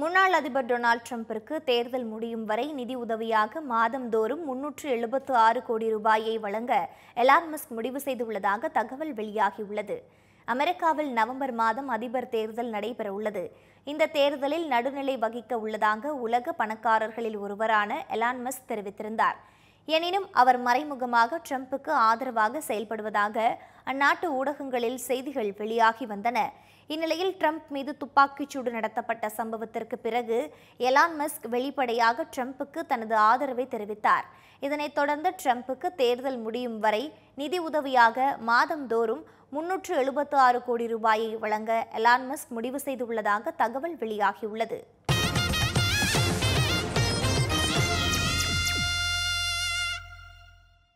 முன்னாள் அதிபர் டொனால்ட் ட்ரம்பிற்கு தேர்தல் முடியும் வரை நிதி உதவியாக மாதந்தோறும் முன்னூற்று எழுபத்து ஆறு கோடி ரூபாயை வழங்க எலான்மஸ்க் முடிவு செய்துள்ளதாக தகவல் வெளியாகியுள்ளது அமெரிக்காவில் நவம்பர் மாதம் அதிபர் தேர்தல் நடைபெறவுள்ளது இந்த தேர்தலில் நடுநிலை வகிக்க உள்ளதாக உலக பணக்காரர்களில் ஒருவரான எலான்மஸ் தெரிவித்திருந்தார் எனினும் அவர் மறைமுகமாக ட்ரம்ப்புக்கு ஆதரவாக செயல்படுவதாக அந்நாட்டு ஊடகங்களில் செய்திகள் வெளியாகி வந்தன இந்நிலையில் ட்ரம்ப் மீது துப்பாக்கிச்சூடு நடத்தப்பட்ட சம்பவத்திற்கு பிறகு எலான் மஸ்க் வெளிப்படையாக ட்ரம்ப்புக்கு தனது ஆதரவை தெரிவித்தார் இதனைத் தொடர்ந்து ட்ரம்ப்புக்கு தேர்தல் முடியும் வரை நிதி உதவியாக மாதந்தோறும் முன்னூற்று எழுபத்து ஆறு கோடி ரூபாயை வழங்க எலான் மஸ்க் முடிவு செய்துள்ளதாக தகவல் வெளியாகியுள்ளது